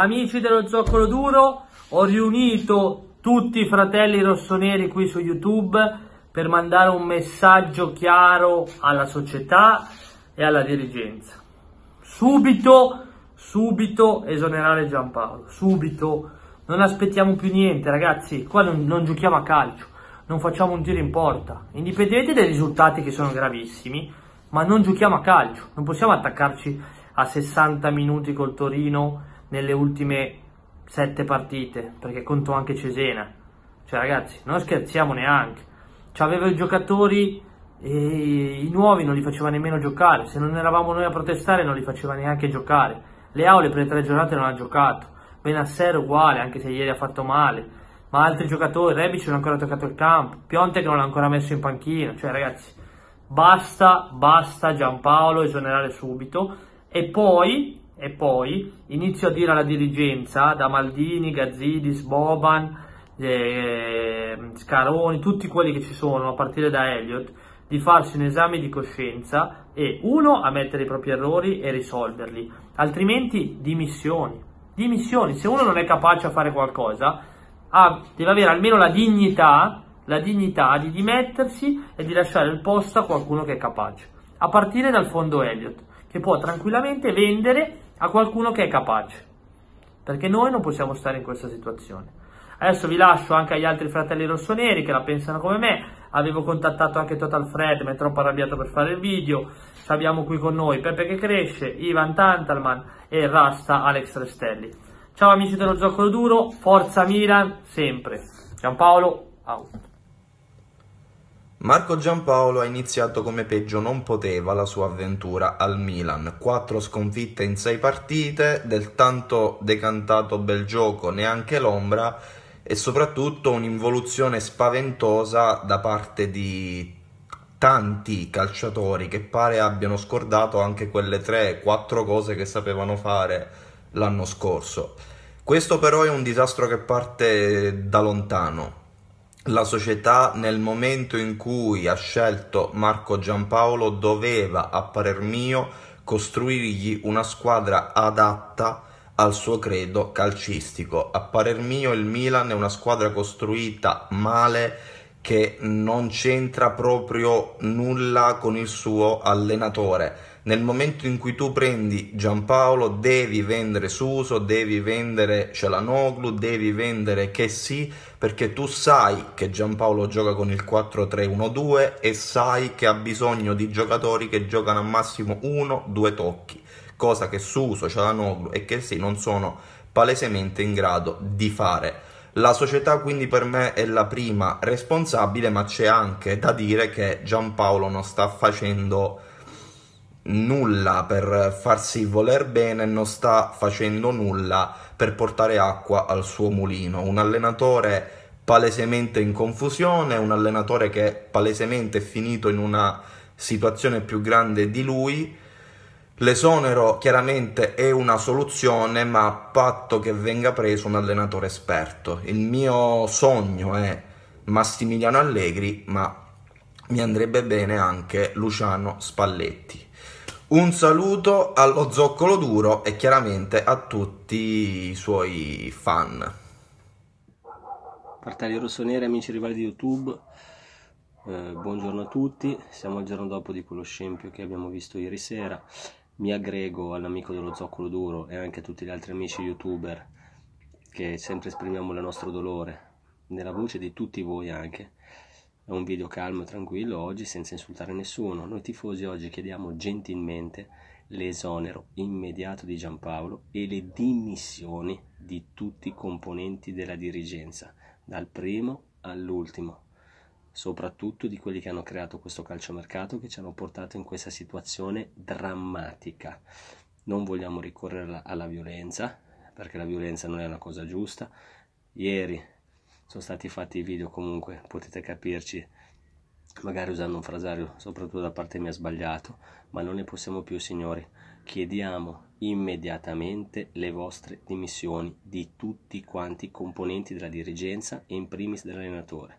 Amici dello Zoccolo Duro, ho riunito tutti i fratelli rossoneri qui su YouTube per mandare un messaggio chiaro alla società e alla dirigenza. Subito, subito esonerare Giampaolo, subito. Non aspettiamo più niente, ragazzi, qua non, non giochiamo a calcio, non facciamo un tiro in porta. Indipendente dai risultati che sono gravissimi, ma non giochiamo a calcio, non possiamo attaccarci a 60 minuti col Torino nelle ultime sette partite, perché conto anche Cesena. Cioè ragazzi, non scherziamo neanche. aveva i giocatori e i nuovi non li faceva nemmeno giocare. Se non eravamo noi a protestare non li faceva neanche giocare. Leao le prime tre giornate non ha giocato. Benasser uguale, anche se ieri ha fatto male. Ma altri giocatori, Rebic non ha ancora toccato il campo, Piontek non l'ha ancora messo in panchina. Cioè ragazzi, basta, basta Giampaolo esonerare subito. E poi e poi inizio a dire alla dirigenza, da Maldini, Gazzidis, Boban, eh, Scaroni, tutti quelli che ci sono a partire da Elliot, di farsi un esame di coscienza e uno a mettere i propri errori e risolverli, altrimenti dimissioni. Dimissioni, se uno non è capace a fare qualcosa, ha, deve avere almeno la dignità, la dignità di dimettersi e di lasciare il posto a qualcuno che è capace, a partire dal fondo Elliot che può tranquillamente vendere a qualcuno che è capace, perché noi non possiamo stare in questa situazione. Adesso vi lascio anche agli altri fratelli rossoneri che la pensano come me, avevo contattato anche Total Fred, ma è troppo arrabbiato per fare il video, Ci abbiamo qui con noi Peppe che cresce, Ivan Tantalman e Rasta Alex Restelli. Ciao amici dello gioco duro, forza Milan, sempre. Giampaolo, out. Marco Giampaolo ha iniziato come peggio non poteva la sua avventura al Milan, quattro sconfitte in sei partite, del tanto decantato bel gioco neanche l'ombra e soprattutto un'involuzione spaventosa da parte di tanti calciatori che pare abbiano scordato anche quelle 3-4 cose che sapevano fare l'anno scorso. Questo però è un disastro che parte da lontano, la società nel momento in cui ha scelto Marco Giampaolo doveva, a parer mio, costruirgli una squadra adatta al suo credo calcistico. A parer mio il Milan è una squadra costruita male che non c'entra proprio nulla con il suo allenatore nel momento in cui tu prendi Giampaolo devi vendere Suso, devi vendere Celanoglu, devi vendere che perché tu sai che Giampaolo gioca con il 4-3-1-2 e sai che ha bisogno di giocatori che giocano a massimo 1-2 tocchi, cosa che Suso, Celanoglu e che non sono palesemente in grado di fare. La società quindi per me è la prima responsabile, ma c'è anche da dire che Giampaolo non sta facendo nulla per farsi voler bene, non sta facendo nulla per portare acqua al suo mulino. Un allenatore palesemente in confusione, un allenatore che palesemente è finito in una situazione più grande di lui. L'esonero chiaramente è una soluzione, ma a patto che venga preso un allenatore esperto. Il mio sogno è Massimiliano Allegri, ma mi andrebbe bene anche Luciano Spalletti. Un saluto allo Zoccolo Duro e chiaramente a tutti i suoi fan. Fratelli rossoneri, amici rivali di YouTube, eh, buongiorno a tutti. Siamo al giorno dopo di quello scempio che abbiamo visto ieri sera. Mi aggrego all'amico dello Zoccolo Duro e anche a tutti gli altri amici youtuber che sempre esprimiamo il nostro dolore nella voce di tutti voi anche è un video calmo e tranquillo oggi senza insultare nessuno. Noi tifosi oggi chiediamo gentilmente l'esonero immediato di Giampaolo e le dimissioni di tutti i componenti della dirigenza, dal primo all'ultimo, soprattutto di quelli che hanno creato questo calciomercato che ci hanno portato in questa situazione drammatica. Non vogliamo ricorrere alla, alla violenza, perché la violenza non è una cosa giusta. Ieri sono stati fatti i video comunque potete capirci magari usando un frasario soprattutto da parte mia sbagliato ma non ne possiamo più signori chiediamo immediatamente le vostre dimissioni di tutti quanti i componenti della dirigenza e in primis dell'allenatore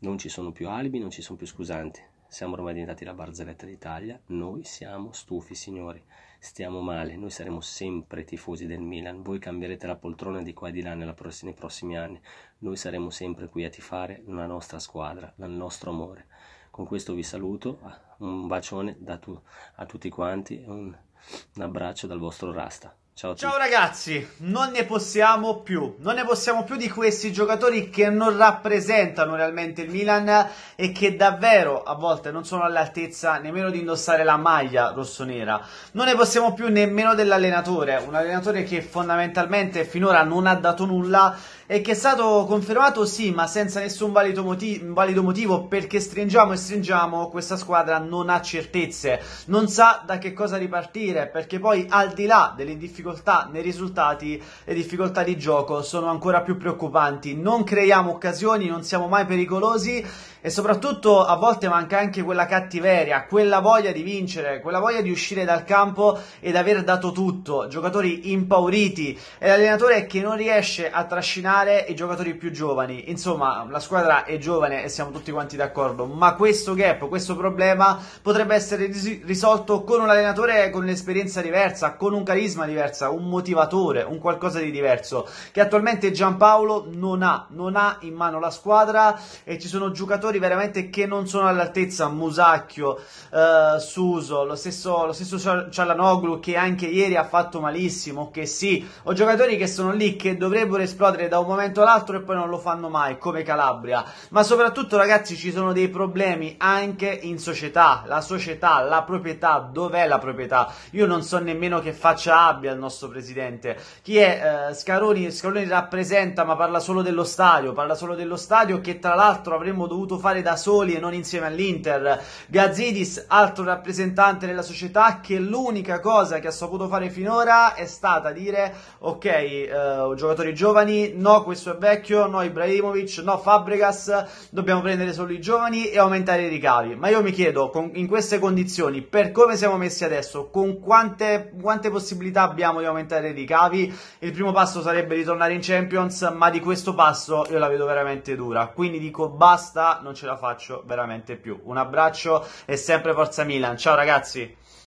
non ci sono più alibi, non ci sono più scusanti. Siamo ormai diventati la barzelletta d'Italia. Noi siamo stufi, signori. Stiamo male. Noi saremo sempre tifosi del Milan. Voi cambierete la poltrona di qua e di là pross- nei prossimi anni. Noi saremo sempre qui a tifare la nostra squadra, il nostro amore. Con questo vi saluto. Un bacione tu- a tutti quanti un, un abbraccio dal vostro Rasta. Ciao, Ciao, ragazzi, non ne possiamo più, non ne possiamo più di questi giocatori che non rappresentano realmente il Milan e che davvero a volte non sono all'altezza nemmeno di indossare la maglia rossonera. Non ne possiamo più nemmeno dell'allenatore, un allenatore che fondamentalmente finora non ha dato nulla e che è stato confermato sì, ma senza nessun valido, moti- valido motivo perché stringiamo e stringiamo, questa squadra non ha certezze, non sa da che cosa ripartire perché poi al di là delle difficoltà nei risultati, le difficoltà di gioco sono ancora più preoccupanti, non creiamo occasioni, non siamo mai pericolosi e soprattutto a volte manca anche quella cattiveria, quella voglia di vincere, quella voglia di uscire dal campo ed aver dato tutto, giocatori impauriti e l'allenatore che non riesce a trascinare nazionale e giocatori più giovani. Insomma, la squadra è giovane e siamo tutti quanti d'accordo, ma questo gap, questo problema potrebbe essere ris- risolto con un allenatore con un'esperienza diversa, con un carisma diversa, un motivatore, un qualcosa di diverso che attualmente Giampaolo non ha, non ha in mano la squadra e ci sono giocatori veramente che non sono all'altezza, Musacchio, eh, Suso, lo stesso, lo stesso Cialanoglu che anche ieri ha fatto malissimo, che sì, ho giocatori che sono lì che dovrebbero esplodere da un momento o l'altro e poi non lo fanno mai, come Calabria. Ma soprattutto, ragazzi, ci sono dei problemi anche in società. La società, la proprietà, dov'è la proprietà? Io non so nemmeno che faccia abbia il nostro presidente. Chi è eh, Scaroni? Scaroni rappresenta, ma parla solo dello stadio, parla solo dello stadio che tra l'altro avremmo dovuto fare da soli e non insieme all'Inter. Gazzidis, altro rappresentante della società, che l'unica cosa che ha saputo fare finora è stata dire ok, eh, giocatori giovani, no questo è vecchio, no Ibrahimovic, no Fabregas, dobbiamo prendere solo i giovani e aumentare i ricavi. Ma io mi chiedo, con, in queste condizioni, per come siamo messi adesso, con quante, quante possibilità abbiamo di aumentare i ricavi? Il primo passo sarebbe ritornare in Champions, ma di questo passo io la vedo veramente dura. Quindi dico basta, non ce la faccio veramente più. Un abbraccio e sempre forza Milan. Ciao ragazzi!